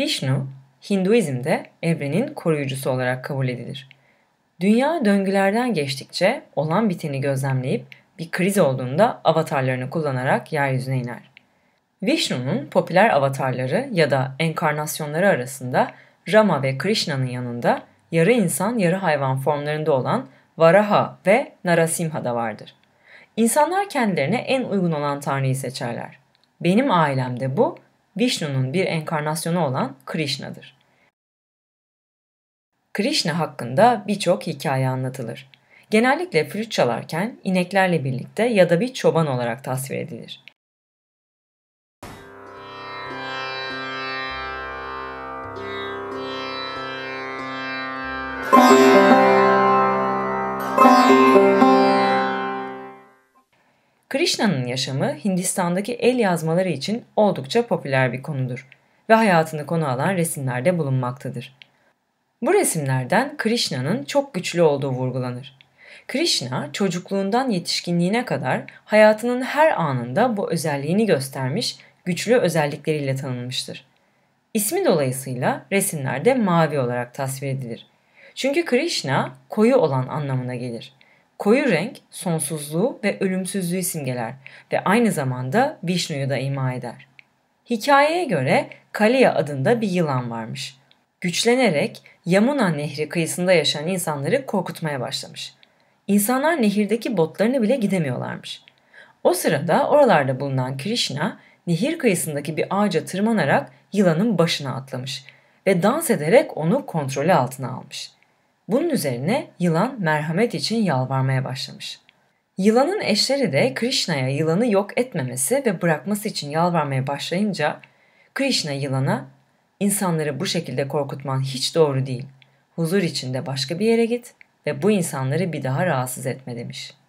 Vishnu, Hinduizm'de evrenin koruyucusu olarak kabul edilir. Dünya döngülerden geçtikçe olan biteni gözlemleyip bir kriz olduğunda avatarlarını kullanarak yeryüzüne iner. Vishnu'nun popüler avatarları ya da enkarnasyonları arasında Rama ve Krishna'nın yanında yarı insan yarı hayvan formlarında olan Varaha ve Narasimha da vardır. İnsanlar kendilerine en uygun olan tanrıyı seçerler. Benim ailemde bu Vishnu'nun bir enkarnasyonu olan Krishna'dır. Krishna hakkında birçok hikaye anlatılır. Genellikle flüt çalarken ineklerle birlikte ya da bir çoban olarak tasvir edilir. Krishna'nın yaşamı Hindistan'daki el yazmaları için oldukça popüler bir konudur ve hayatını konu alan resimlerde bulunmaktadır. Bu resimlerden Krishna'nın çok güçlü olduğu vurgulanır. Krishna çocukluğundan yetişkinliğine kadar hayatının her anında bu özelliğini göstermiş, güçlü özellikleriyle tanınmıştır. İsmi dolayısıyla resimlerde mavi olarak tasvir edilir. Çünkü Krishna koyu olan anlamına gelir. Koyu renk sonsuzluğu ve ölümsüzlüğü simgeler ve aynı zamanda Vishnu'yu da ima eder. Hikayeye göre Kaliya adında bir yılan varmış. Güçlenerek Yamuna Nehri kıyısında yaşayan insanları korkutmaya başlamış. İnsanlar nehirdeki botlarını bile gidemiyorlarmış. O sırada oralarda bulunan Krishna nehir kıyısındaki bir ağaca tırmanarak yılanın başına atlamış ve dans ederek onu kontrolü altına almış.'' Bunun üzerine yılan merhamet için yalvarmaya başlamış. Yılanın eşleri de Krishna'ya yılanı yok etmemesi ve bırakması için yalvarmaya başlayınca Krishna yılana insanları bu şekilde korkutman hiç doğru değil. Huzur içinde başka bir yere git ve bu insanları bir daha rahatsız etme demiş.''